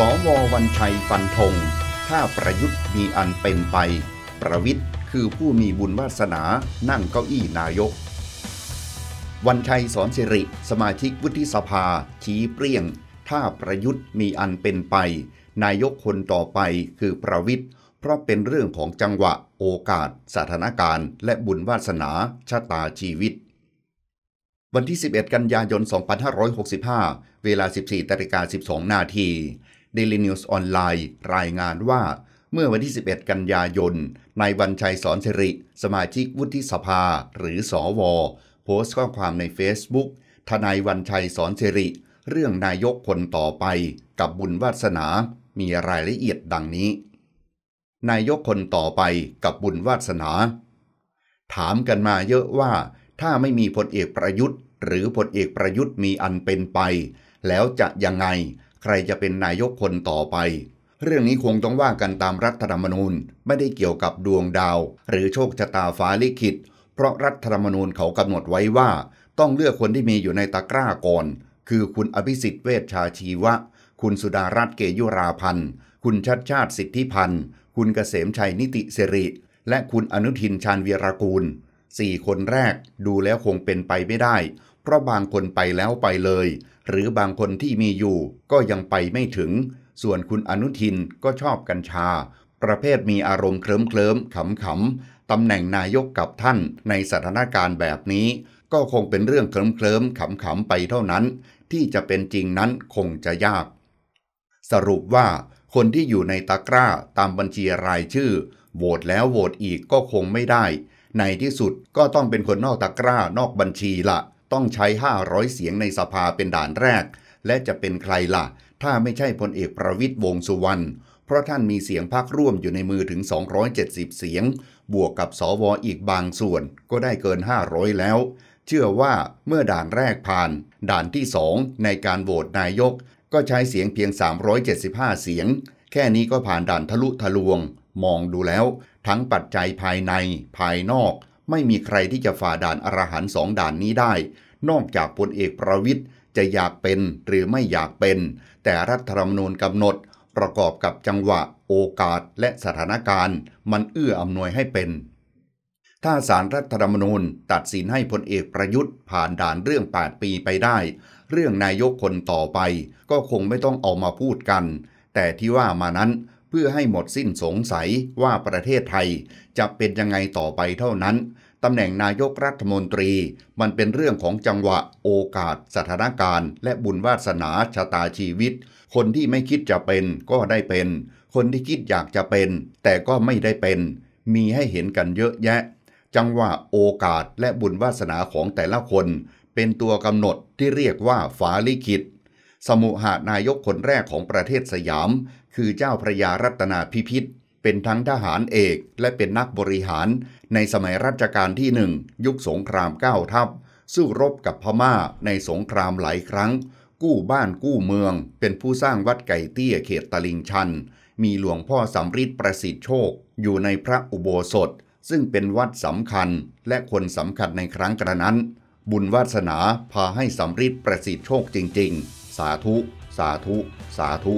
สววันชัยฟันธงถ้าประยุทธ์มีอันเป็นไป ประวิทย์คือผู้มีบุญวาสนา นั่งเก้าอี้นายก วันชัยสอนสิริ สมาชิกวุฒิสภา ชี้เปรี้ยง ถ้าประยุทธ์มีอันเป็นไป นายกคนต่อไปคือประวิทย์เพราะเป็นเรื่องของจังหวะโอกาสสถานการณ์ และบุญวาสนาชะตาชีวิต วันที่ 11 กันยายน2565 เวลา 14ตริกา12นาทีเดลินิวส์ออนไลน์ รายงานว่า เมื่อวันที่ 11 กันยายน นายวันชัยสอนสิริ สมาชิกวุฒิสภาหรือสอวอโพสต์ข้อความใน Facebook ทนายวันชัยสอนสิริ เรื่องนายกคนต่อไปกับบุญวาสนา มีรายละเอียดดังนี้ นายกคนต่อไปกับบุญวาสนา ถามกันมาเยอะว่า ถ้าไม่มีพลเอกประยุทธ์ หรือพลเอกประยุทธ์มีอันเป็นไป แล้วจะยังไงใครจะเป็นนายกคนต่อไป เรื่องนี้คงต้องว่ากันตามรัฐธรรมนูญ ไม่ได้เกี่ยวกับดวงดาว หรือโชคชะตาฟ้าลิขิต เพราะรัฐธรรมนูญเขากำหนดไว้ว่า ต้องเลือกคนที่มีอยู่ในตะกร้าก่อน คือคุณอภิสิทธิ์เวชชาชีวะ คุณสุดารัตน์เกยุราพันธ์คุณชัดชาติสิทธิพันธ์คุณเกษมชัยนิติสิริ และคุณอนุทินชาญวีรกูลสี่คนแรกดูแล้วคงเป็นไปไม่ได้ เพราะบางคนไปแล้วไปเลย หรือบางคนที่มีอยู่ก็ยังไปไม่ถึง ส่วนคุณอนุทินก็ชอบกัญชา ประเภทมีอารมณ์เคลิ้มเคลิ้มขำขำตำแหน่งนายกกับท่าน ในสถานการณ์แบบนี้ ก็คงเป็นเรื่องเคลิ้มเคลิ้มขำขำไปเท่านั้น ที่จะเป็นจริงนั้นคงจะยาก สรุปว่าคนที่อยู่ในตะกร้าตามบัญชีรายชื่อโหวตแล้วโหวตอีกก็คงไม่ได้ในที่สุดก็ต้องเป็นคนนอกตะกร้านอกบัญชีละ ต้องใช้ 500 เสียงในสภาเป็นด่านแรก และจะเป็นใครละ่ะ ถ้าไม่ใช่พลเอกประวิทย์วงสุวรรณเพราะท่านมีเสียงพักร่วมอยู่ในมือถึง 270 เสียง บวกกับสอวออีกบางส่วน ก็ได้เกิน 500 แล้ว เชื่อว่าเมื่อด่านแรกผ่าน ด่านที่สองในการโหวตนายกก็ใช้เสียงเพียง 375 เสียง แค่นี้ก็ผ่านด่านทะลุทะลวง มองดูแล้วทั้งปัจจัยภายในภายนอก ไม่มีใครที่จะฝ่าด่านอรหันสองด่านนี้ได้ นอกจากพลเอกประวิทย์จะอยากเป็นหรือไม่อยากเป็น แต่รัฐธรรมนูญกำหนดประกอบกับจังหวะโอกาสและสถานการณ์ มันเอื้ออำนวยให้เป็น ถ้าสารรัฐธรรมนูญตัดสินให้พลเอกประยุทธ์ผ่านด่านเรื่อง 8 ปีไปได้ เรื่องนายกคนต่อไป ก็คงไม่ต้องออกมาพูดกัน แต่ที่ว่ามานั้นพื่อให้หมดสิ้นสงสัยว่าประเทศไทยจะเป็นยังไงต่อไปเท่านั้น ตำแหน่งนายกรัฐมนตรี มันเป็นเรื่องของจังหวะโอกาสสถานการณ์ และบุญวาสนาชะตาชีวิต คนที่ไม่คิดจะเป็นก็ได้เป็น คนที่คิดอยากจะเป็น แต่ก็ไม่ได้เป็น มีให้เห็นกันเยอะแยะ จังหวะโอกาสและบุญวาสนาของแต่ละคน เป็นตัวกำหนดที่เรียกว่าฝาลิขิตสมุหานายกคนแรกของประเทศสยาม คือเจ้าพระยารัตนาพิพิธ เป็นทั้งทหารเอกและเป็นนักบริหาร ในสมัยรัชกาลที่หนึ่ง ยุคสงครามเก้าทัพ สู้รบกับพม่าในสงครามหลายครั้ง กู้บ้านกู้เมือง เป็นผู้สร้างวัดไก่เตี้ยเขตตลิงชัน มีหลวงพ่อสำริดประสิทธิ์โชค อยู่ในพระอุโบสถ ซึ่งเป็นวัดสำคัญและคนสำคัญในครั้งกระนั้น บุญวาสนาพาให้สำริดประสิทธิ์โชคจริง ๆสาธุ สาธุ สาธุ